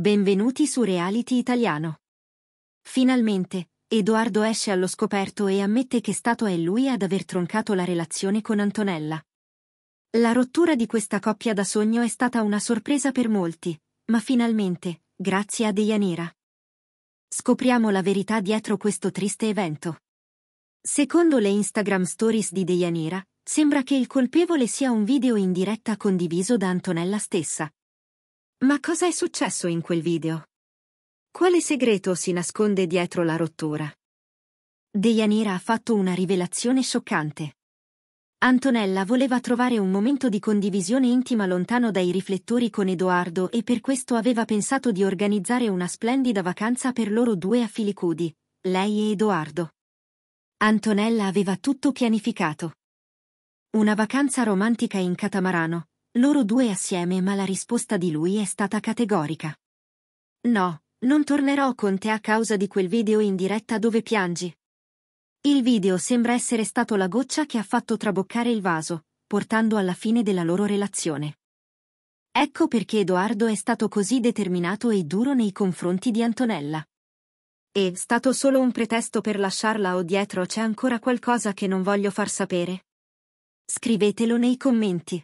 Benvenuti su Reality Italiano. Finalmente, Edoardo esce allo scoperto e ammette che è stato è lui ad aver troncato la relazione con Antonella. La rottura di questa coppia da sogno è stata una sorpresa per molti, ma finalmente, grazie a Deianira. Scopriamo la verità dietro questo triste evento. Secondo le Instagram stories di Deianira, sembra che il colpevole sia un video in diretta condiviso da Antonella stessa, ma cosa è successo in quel video? Quale segreto si nasconde dietro la rottura? Deianira ha fatto una rivelazione scioccante. Antonella voleva trovare un momento di condivisione intima lontano dai riflettori con Edoardo e per questo aveva pensato di organizzare una splendida vacanza per loro due a Filicudi, lei e Edoardo. Antonella aveva tutto pianificato. Una vacanza romantica in catamarano, loro due assieme, ma la risposta di lui è stata categorica. No, non tornerò con te a causa di quel video in diretta dove piangi. Il video sembra essere stato la goccia che ha fatto traboccare il vaso, portando alla fine della loro relazione. Ecco perché Edoardo è stato così determinato e duro nei confronti di Antonella. È stato solo un pretesto per lasciarla o dietro c'è ancora qualcosa che non voglio far sapere? Scrivetelo nei commenti.